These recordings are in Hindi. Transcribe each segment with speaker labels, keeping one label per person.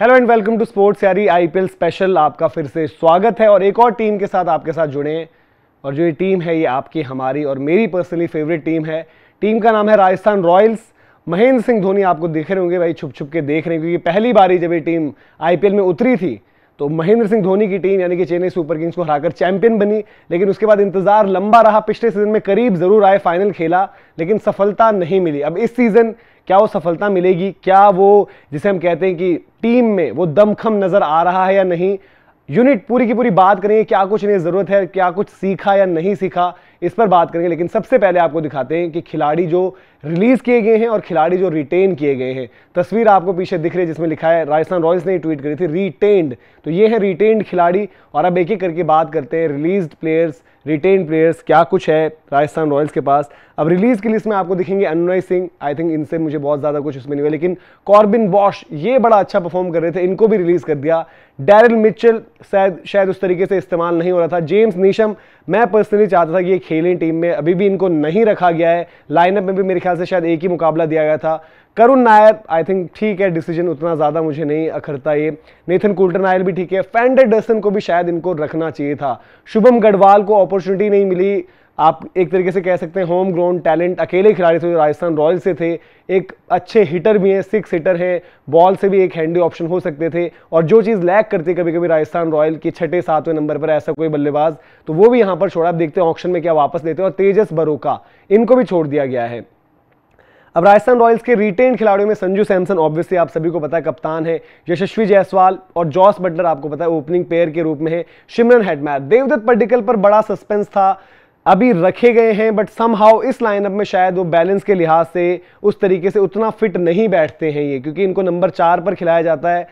Speaker 1: hello and welcome to sports Yaari IPL special आपका फिर से स्वागत है और एक और टीम के साथ आपके साथ जुड़े और जो ये टीम है ये आपकी हमारी और मेरी पर्सनली फेवरेट टीम है टीम का नाम है राजस्थान रॉयल्स महेंद्र सिंह धोनी आपको दिख रहे होंगे भाई छुप छुप के देख रहे हैं क्योंकि पहली बार जब ये टीम आई में उतरी थी तो महेंद्र सिंह धोनी की टीम यानी कि चेन्नई सुपर किंग्स को हराकर चैंपियन बनी लेकिन उसके बाद इंतजार लंबा रहा पिछले सीजन में करीब जरूर आए फाइनल खेला लेकिन सफलता नहीं मिली अब इस सीजन क्या वो सफलता मिलेगी क्या वो जिसे हम कहते हैं कि टीम में वो दमखम नज़र आ रहा है या नहीं यूनिट पूरी की पूरी बात करेंगे क्या कुछ इन्हें ज़रूरत है क्या कुछ सीखा या नहीं सीखा इस पर बात करेंगे लेकिन सबसे पहले आपको दिखाते हैं कि खिलाड़ी जो रिलीज किए गए हैं और खिलाड़ी जो रिटेन किए गए हैं तस्वीर आपको पीछे दिख रही है जिसमें लिखा है राजस्थान रॉयल्स ने ट्वीट करी थी रिटेन्ड तो ये है रिटेन्ड खिलाड़ी और अब एक एक करके बात करते हैं रिलीज प्लेयर्स रिटेन प्लेयर्स क्या कुछ है राजस्थान रॉयल्स के पास अब रिलीज़ की लिस्ट में आपको दिखेंगे अनुय सिंह आई थिंक इनसे मुझे बहुत ज़्यादा कुछ उसमें नहीं हुआ लेकिन कॉर्बिन बॉश ये बड़ा अच्छा परफॉर्म कर रहे थे इनको भी रिलीज़ कर दिया डैरल मिचल शायद शायद उस तरीके से इस्तेमाल नहीं हो रहा था जेम्स नीशम मैं पर्सनली चाहता था कि ये खेलें टीम में अभी भी इनको नहीं रखा गया है लाइनअप में भी मेरे ख्याल ख्याल से शायद एक ही मुकाबला दिया गया था करुण नायर आई थिंक ठीक है डिसीजन उतना ज़्यादा मुझे नहीं अखरता ये नेथन कुल्टर नायर भी ठीक है फैंडर डसन को भी शायद इनको रखना चाहिए था शुभम गढ़वाल को अपॉर्चुनिटी नहीं मिली आप एक तरीके से कह सकते हैं होम ग्राउंड टैलेंट अकेले खिलाड़ी थे जो राजस्थान रॉयल्स से थे एक अच्छे हिटर भी हैं सिक्स हिटर हैं बॉल से भी एक हैंडी ऑप्शन हो सकते थे और जो चीज़ लैक करती कभी कभी राजस्थान रॉयल के छठे सातवें नंबर पर ऐसा कोई बल्लेबाज तो वो भी यहाँ पर छोड़ा आप देखते हैं ऑप्शन में क्या वापस लेते हैं और तेजस बरोका इनको भी छोड़ दिया गया है अब राजस्थान रॉयल्स के रिटेन खिलाड़ियों में संजू सैमसन ऑब्वियसली आप सभी को पता है कप्तान है यशस्वी जायसवाल और जॉस बटलर आपको पता है ओपनिंग पेयर के रूप में है शिमरन हेडमैर देवदत्त पड्डिकल पर बड़ा सस्पेंस था अभी रखे गए हैं बट सम इस लाइनअप में शायद वो बैलेंस के लिहाज से उस तरीके से उतना फिट नहीं बैठते हैं ये क्योंकि इनको नंबर चार पर खिलाया जाता है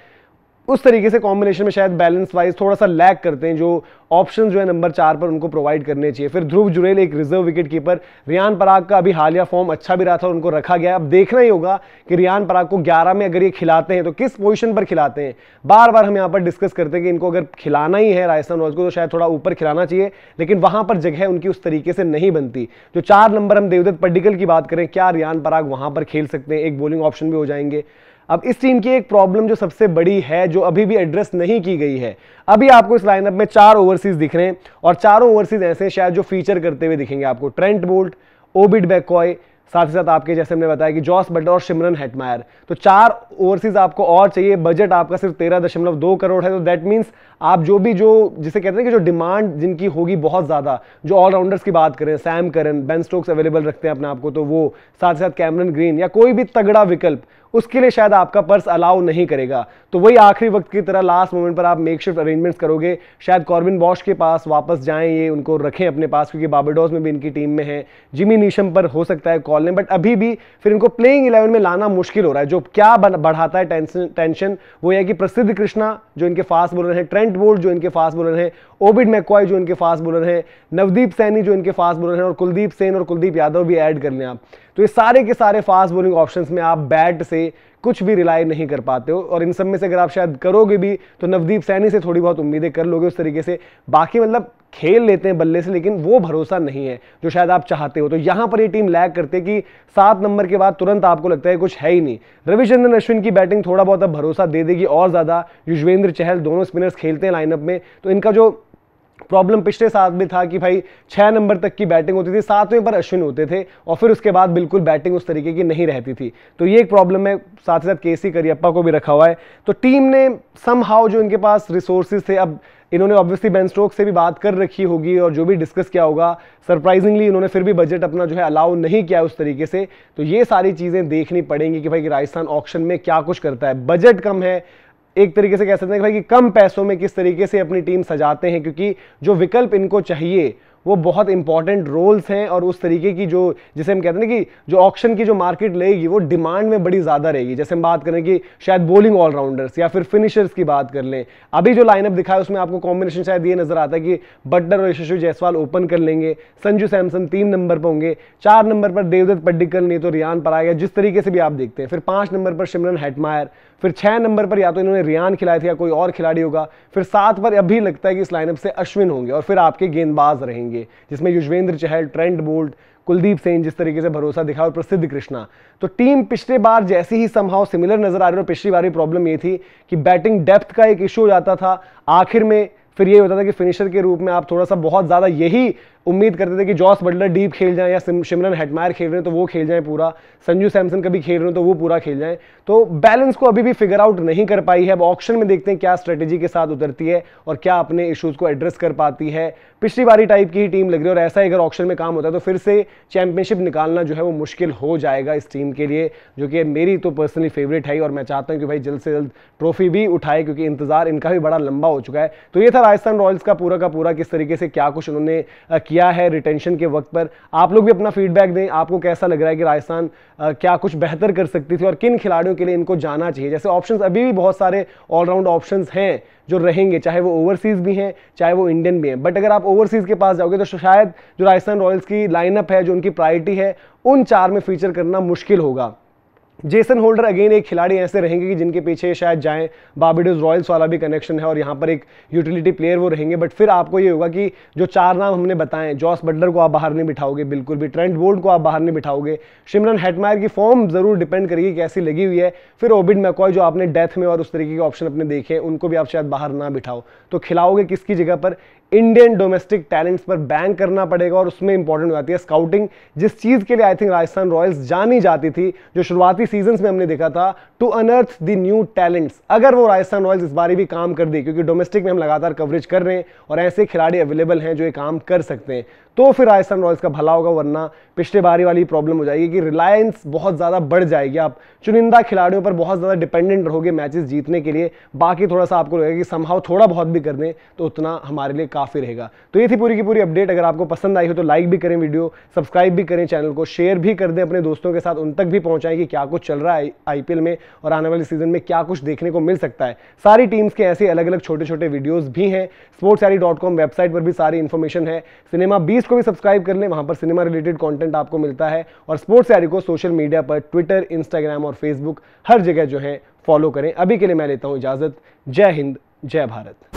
Speaker 1: उस तरीके से कॉम्बिनेशन में शायद बैलेंस वाइज थोड़ा सा लैक करते हैं जो ऑप्शन जो है नंबर चार पर उनको प्रोवाइड करने चाहिए फिर ध्रुव जुरेल एक reserve wicket keeper Riyan Parag का अभी हालिया फॉर्म अच्छा भी रहा था और उनको रखा गया अब देखना ही होगा कि रियान पराग को 11 में अगर ये खिलाते हैं तो किस पोजिशन पर खिलाते हैं बार बार हम यहाँ पर डिस्कस करते हैं कि इनको अगर खिलाना ही है राजस्थान रॉयल्स को तो शायद थोड़ा ऊपर खिलाना चाहिए लेकिन वहाँ पर जगह उनकी उस तरीके से नहीं बनती जो चार नंबर हम देवदत्त पड्डिकल की बात करें क्या रियान पराग वहाँ पर खेल सकते हैं एक बॉलिंग ऑप्शन भी हो जाएंगे अब इस टीम की एक प्रॉब्लम जो सबसे बड़ी है जो अभी भी एड्रेस नहीं की गई है अभी आपको इस लाइनअप में चार ओवरसीज दिख रहे हैं और चारों ओवरसीज ऐसे शायद जो फीचर करते हुए दिखेंगे आपको ट्रेंट बोल्ट ओबिड बैकॉय साथ ही साथ आपके जैसे हमने बताया कि जॉस बटर और शिमरन हेटमायर तो चार ओवरसीज आपको और चाहिए बजट आपका सिर्फ तेरह दशमलव दो करोड़ है तो दैट मीन्स आप जो भी जो जिसे कहते हैं कि जो डिमांड जिनकी होगी बहुत ज़्यादा जो ऑलराउंडर्स की बात करें Sam Curran Ben Stokes available रखते हैं अपने आपको तो वो साथ ही साथ कैमरन ग्रीन या कोई भी तगड़ा विकल्प उसके लिए शायद आपका पर्स अलाउ नहीं करेगा तो वही आखिरी वक्त की तरह लास्ट मोमेंट पर आप मेकशिफ्ट अरेंजमेंट्स करोगे शायद कॉर्बिन बॉश के पास वापस जाएं ये उनको रखें अपने पास क्योंकि बाबेडोज में भी इनकी टीम में है जिमी नीशम पर हो सकता है कॉल बॉल ने बट अभी भी फिर इनको प्लेइंग इलेवन में लाना मुश्किल हो रहा है जो क्या बढ़ाता है टेंशन टेंशन वो है कि प्रसिद्ध कृष्णा जो इनके फास्ट बॉलर हैं ट्रेंट बोल्ट जो इनके फास्ट बॉलर हैं ओबिड मैकवाई जो इनके फास्ट बॉलर हैं नवदीप सैनी जो इनके फास्ट बॉलर हैं और कुलदीप सेन और कुलदीप यादव भी ऐड कर लें आप तो ये सारे के सारे फास्ट बॉलिंग ऑप्शंस में आप बैट से कुछ भी रिलाई नहीं कर पाते हो और इन सब में से अगर आप शायद करोगे भी तो नवदीप सैनी से थोड़ी बहुत उम्मीदें कर लोगे उस तरीके से बाकी मतलब खेल लेते हैं बल्ले से लेकिन वो भरोसा नहीं है जो शायद आप चाहते हो तो यहाँ पर ये टीम लैग करते कि सात नंबर के बाद तुरंत आपको लगता है कुछ है ही नहीं रविचंद्रन अश्विन की बैटिंग थोड़ा बहुत अब भरोसा दे देगी और ज़्यादा युजवेंद्र चहल दोनों स्पिनर्स खेलते हैं लाइनअप में तो इनका जो प्रॉब्लम पिछले साल में था कि भाई छः नंबर तक की बैटिंग होती थी सातवें पर अश्विन होते थे और फिर उसके बाद बिल्कुल बैटिंग उस तरीके की नहीं रहती थी तो ये एक प्रॉब्लम है साथ ही साथ केसी करियप्पा को भी रखा हुआ है तो टीम ने सम हाउ जो इनके पास रिसोर्सेज थे अब इन्होंने ऑब्वियसली बेन स्ट्रोक से भी बात कर रखी होगी और जो भी डिस्कस किया होगा सरप्राइजिंगली इन्होंने फिर भी बजट अपना जो है अलाउ नहीं किया उस तरीके से तो ये सारी चीज़ें देखनी पड़ेंगी कि भाई राजस्थान ऑप्शन में क्या कुछ करता है बजट कम है एक तरीके से कह सकते हैं कि भाई कि कम पैसों में किस तरीके से अपनी टीम सजाते हैं क्योंकि जो विकल्प इनको चाहिए वो बहुत इंपॉर्टेंट रोल्स हैं और उस तरीके की जो जिसे हम कहते हैं कि जो ऑक्शन की जो मार्केट लेगी वो डिमांड में बड़ी ज़्यादा रहेगी जैसे हम बात करें कि शायद बॉलिंग ऑलराउंडर्स या फिर फिनिशर्स की बात कर लें अभी जो लाइनअप दिखा है उसमें आपको कॉम्बिनेशन शायद ये नज़र आता है कि बट्टर और यशस्वी जायसवाल ओपन कर लेंगे संजू सैमसन तीन नंबर पर होंगे चार नंबर पर देवदत्त पड्डिकल नहीं तो रियान पर आएगा जिस तरीके से भी आप देखते हैं फिर पाँच नंबर पर शिमरन हेटमायर फिर छः नंबर पर या तो इन्होंने रियान खिलाए थे या कोई और खिलाड़ी होगा फिर सात पर अभी लगता है कि इस लाइनअप से अश्विन होंगे और फिर आपके गेंदबाज रहेंगे होंगे जिसमें युजवेंद्र चहल ट्रेंट बोल्ट कुलदीप सेन जिस तरीके से भरोसा दिखा और प्रसिद्ध कृष्णा तो टीम पिछले बार जैसी ही संभाव सिमिलर नजर आ रही और पिछली बार प्रॉब्लम ये थी कि बैटिंग डेप्थ का एक इशू हो जाता था आखिर में फिर ये होता था कि फिनिशर के रूप में आप थोड़ा सा बहुत ज़्यादा यही उम्मीद करते थे कि जॉस बटलर डीप खेल जाएं या शिमरन हेटमायर खेल रहे हैं तो वो खेल जाएं पूरा संजू सैमसन कभी खेल रहे हो तो वो पूरा खेल जाएं तो बैलेंस को अभी भी फिगर आउट नहीं कर पाई है अब ऑप्शन में देखते हैं क्या स्ट्रेटेजी के साथ उतरती है और क्या अपने इशूज़ को एड्रेस कर पाती है पिछली बारी टाइप की ही टीम लग रही है और ऐसा अगर ऑप्शन में काम होता है तो फिर से चैंपियनशिप निकालना जो है वो मुश्किल हो जाएगा इस टीम के लिए जो कि मेरी तो पर्सनली फेवरेट है और मैं चाहता हूँ कि भाई जल्द से जल्द ट्रॉफी भी उठाए क्योंकि इंतज़ार इनका भी बड़ा लंबा हो चुका है तो ये था राजस्थान रॉयल्स का पूरा का पूरा किस तरीके से क्या कुछ उन्होंने किया है रिटेंशन के वक्त पर आप लोग भी अपना फीडबैक दें आपको कैसा लग रहा है कि राजस्थान क्या कुछ बेहतर कर सकती थी और किन खिलाड़ियों के लिए इनको जाना चाहिए जैसे ऑप्शन अभी भी बहुत सारे ऑलराउंड ऑप्शन हैं जो रहेंगे चाहे वो ओवरसीज़ भी हैं चाहे वो इंडियन भी हैं बट अगर आप ओवरसीज़ के पास जाओगे तो शायद जो राजस्थान रॉयल्स की लाइनअप है जो उनकी प्रायोरिटी है उन चार में फीचर करना मुश्किल होगा जेसन होल्डर अगेन एक खिलाड़ी ऐसे रहेंगे कि जिनके पीछे शायद जाएं बाबिडोज रॉयल्स वाला भी कनेक्शन है और यहाँ पर एक यूटिलिटी प्लेयर वो रहेंगे बट फिर आपको ये होगा कि जो चार नाम हमने बताएं जॉस बटलर को आप बाहर नहीं बिठाओगे बिल्कुल भी ट्रेंट बोल्ड को आप बाहर नहीं बिठाओगे शिमरन हेटमायर की फॉर्म जरूर डिपेंड करेगी कैसी लगी हुई है फिर ओबिड मैकॉय जो आपने डेथ में और उस तरीके के ऑप्शन अपने देखे उनको भी आप शायद बाहर ना बिठाओ तो खिलाओगे किसकी जगह पर इंडियन डोमेस्टिक टैलेंट्स पर बैन करना पड़ेगा और उसमें इंपॉर्टेंट हो जाती है स्काउटिंग जिस चीज़ के लिए आई थिंक राजस्थान रॉयल्स जानी जाती थी जो शुरुआती सीजन में हमने देखा था टू अनर्थ द न्यू टैलेंट्स अगर वो राजस्थान रॉयल्स इस बारे भी काम कर दी क्योंकि डोमेस्टिक में हम लगातार कवरेज कर रहे हैं और ऐसे खिलाड़ी अवेलेबल हैं जो ये काम कर सकते हैं तो फिर राजस्थान रॉयल्स का भला होगा वरना पिछले बारी वाली प्रॉब्लम हो जाएगी कि रिलायंस बहुत ज़्यादा बढ़ जाएगी आप चुनिंदा खिलाड़ियों पर बहुत ज़्यादा डिपेंडेंट रहोगे मैचेस जीतने के लिए बाकी थोड़ा सा आपको लगेगा कि संभाव थोड़ा बहुत भी कर दें तो उतना हमारे लिए काम काफ़ी रहेगा तो ये थी पूरी की पूरी अपडेट अगर आपको पसंद आई हो तो लाइक भी करें वीडियो सब्सक्राइब भी करें चैनल को शेयर भी कर दें अपने दोस्तों के साथ उन तक भी पहुंचाएं कि क्या कुछ चल रहा है आईपीएल में और आने वाले सीजन में क्या कुछ देखने को मिल सकता है सारी टीम्स के ऐसे अलग अलग छोटे छोटे वीडियोज़ भी हैं स्पोर्ट्स वेबसाइट पर भी सारी इन्फॉर्मेशन है सिनेमा बीस को भी सब्सक्राइब कर लें वहाँ पर सिनेमा रिलेटेड कॉन्टेंट आपको मिलता है और स्पोर्ट्स को सोशल मीडिया पर ट्विटर इंस्टाग्राम और फेसबुक हर जगह जो है फॉलो करें अभी के लिए मैं लेता हूं इजाज़त जय हिंद जय भारत